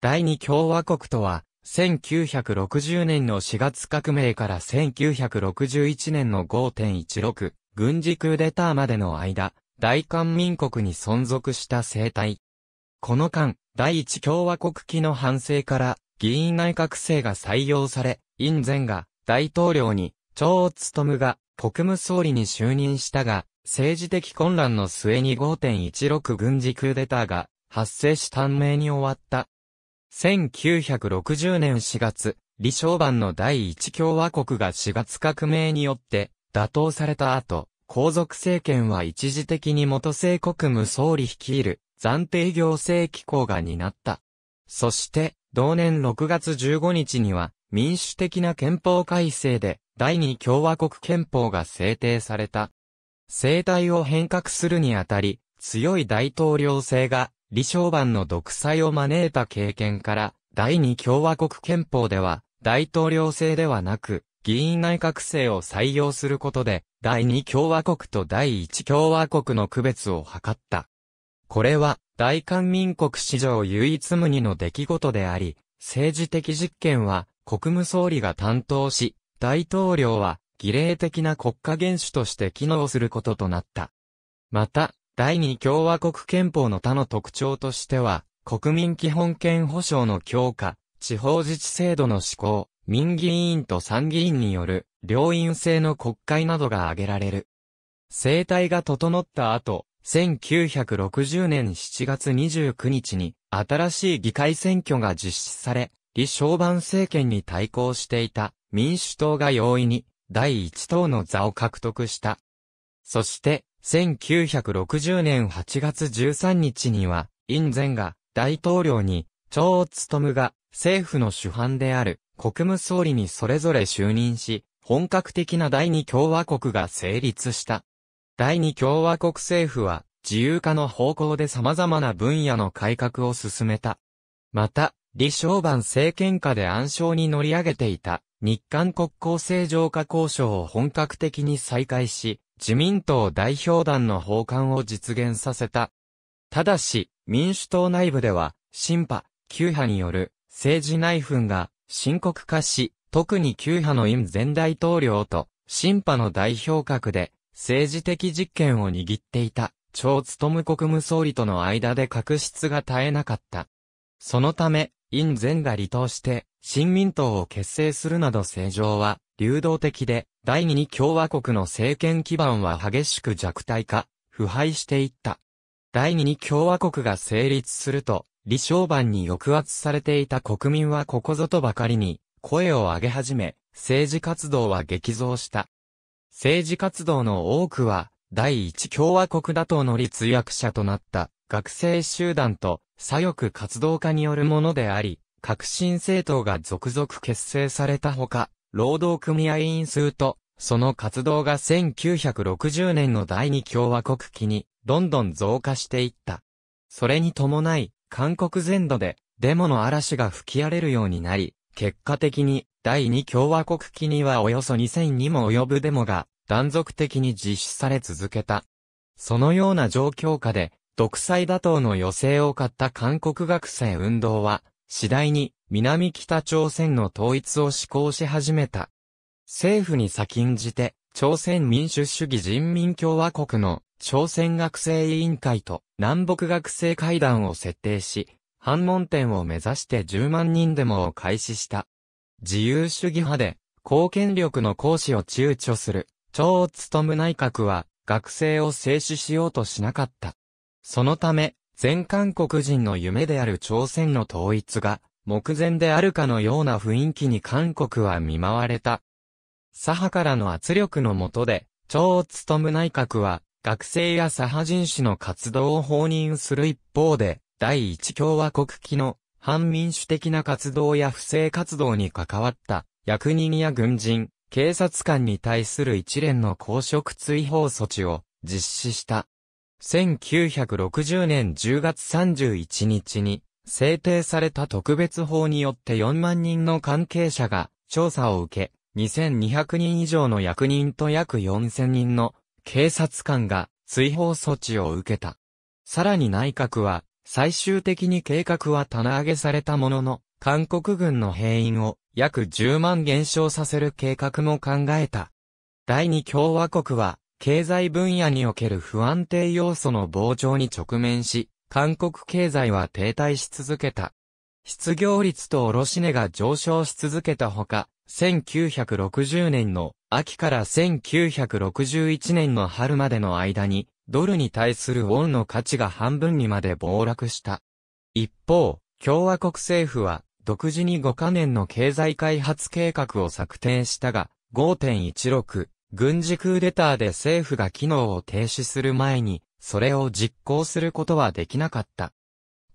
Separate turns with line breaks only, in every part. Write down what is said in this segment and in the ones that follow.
第二共和国とは、1960年の4月革命から1961年の5.16軍事クーデターまでの間、大韓民国に存続した政体。この間、第一共和国期の反省から議員内閣制が採用され、院前が大統領に、張務が国務総理に就任したが、政治的混乱の末に5.16軍事クーデターが発生し短命に終わった。1960年4月、李承晩の第一共和国が4月革命によって打倒された後、皇族政権は一時的に元政国務総理率いる暫定行政機構が担った。そして、同年6月15日には民主的な憲法改正で第二共和国憲法が制定された。政体を変革するにあたり、強い大統領制が李承晩の独裁を招いた経験から、第二共和国憲法では、大統領制ではなく、議員内閣制を採用することで、第二共和国と第一共和国の区別を図った。これは、大韓民国史上唯一無二の出来事であり、政治的実験は、国務総理が担当し、大統領は、儀礼的な国家元首として機能することとなった。また、第二共和国憲法の他の特徴としては、国民基本権保障の強化、地方自治制度の施行、民議員と参議院による両院制の国会などが挙げられる。生態が整った後、1960年7月29日に新しい議会選挙が実施され、李承晩政権に対抗していた民主党が容易に第一党の座を獲得した。そして1960年8月13日には、院前が大統領に、長務が政府の主犯である国務総理にそれぞれ就任し、本格的な第二共和国が成立した。第二共和国政府は自由化の方向で様々な分野の改革を進めた。また、李承晩政権下で暗礁に乗り上げていた日韓国交正常化交渉を本格的に再開し、自民党代表団の訪韓を実現させた。ただし、民主党内部では、新派、旧派による政治内紛が深刻化し、特に旧派のイン前大統領と新派の代表格で政治的実権を握っていた、超務国務総理との間で確執が絶えなかった。そのため、陰前が離党して、新民党を結成するなど政情は、流動的で、第二に共和国の政権基盤は激しく弱体化、腐敗していった。第二に共和国が成立すると、李承晩に抑圧されていた国民はここぞとばかりに、声を上げ始め、政治活動は激増した。政治活動の多くは、第一共和国打倒の立役者となった学生集団と左翼活動家によるものであり、革新政党が続々結成されたほか、労働組合員数と、その活動が1960年の第二共和国期に、どんどん増加していった。それに伴い、韓国全土で、デモの嵐が吹き荒れるようになり、結果的に、第二共和国期にはおよそ2000にも及ぶデモが、断続的に実施され続けた。そのような状況下で、独裁打倒の余勢を買った韓国学生運動は、次第に南北朝鮮の統一を施行し始めた。政府に先んじて、朝鮮民主主義人民共和国の朝鮮学生委員会と南北学生会談を設定し、反問点を目指して10万人デモを開始した。自由主義派で、公権力の行使を躊躇する、を務内閣は、学生を制止しようとしなかった。そのため、全韓国人の夢である朝鮮の統一が、目前であるかのような雰囲気に韓国は見舞われた。左派からの圧力の下で、超務内閣は、学生や左派人士の活動を放任する一方で、第一共和国機の反民主的な活動や不正活動に関わった役人や軍人、警察官に対する一連の公職追放措置を実施した。1960年10月31日に制定された特別法によって4万人の関係者が調査を受け、2200人以上の役人と約4000人の警察官が追放措置を受けた。さらに内閣は最終的に計画は棚上げされたものの、韓国軍の兵員を約10万減少させる計画も考えた。第二共和国は経済分野における不安定要素の膨張に直面し、韓国経済は停滞し続けた。失業率と卸値が上昇し続けたほか、1960年の秋から1961年の春までの間に、ドルに対するウォンの価値が半分にまで暴落した。一方、共和国政府は、独自に5カ年の経済開発計画を策定したが、5.16、軍事クーデターで政府が機能を停止する前に、それを実行することはできなかった。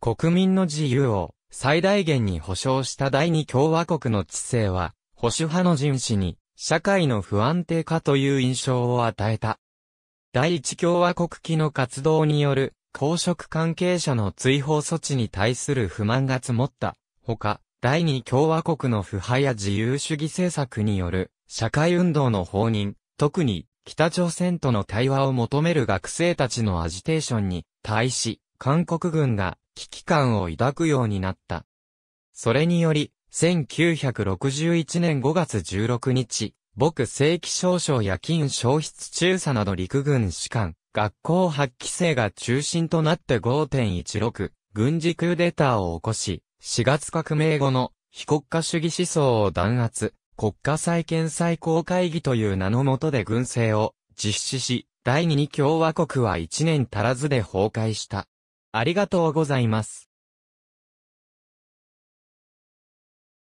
国民の自由を最大限に保障した第二共和国の知性は、保守派の人士に社会の不安定化という印象を与えた。第一共和国機の活動による公職関係者の追放措置に対する不満が積もった。ほか、第二共和国の腐敗や自由主義政策による社会運動の放任、特に北朝鮮との対話を求める学生たちのアジテーションに対し韓国軍が危機感を抱くようになった。それにより、1961年5月16日、僕正規少将や金消失中佐など陸軍士官、学校発揮制が中心となって5.16、軍事クーデターを起こし、4月革命後の非国家主義思想を弾圧、国家再建最高会議という名のもとで軍政を実施し、第二に共和国は1年足らずで崩壊した。ありがとうございます。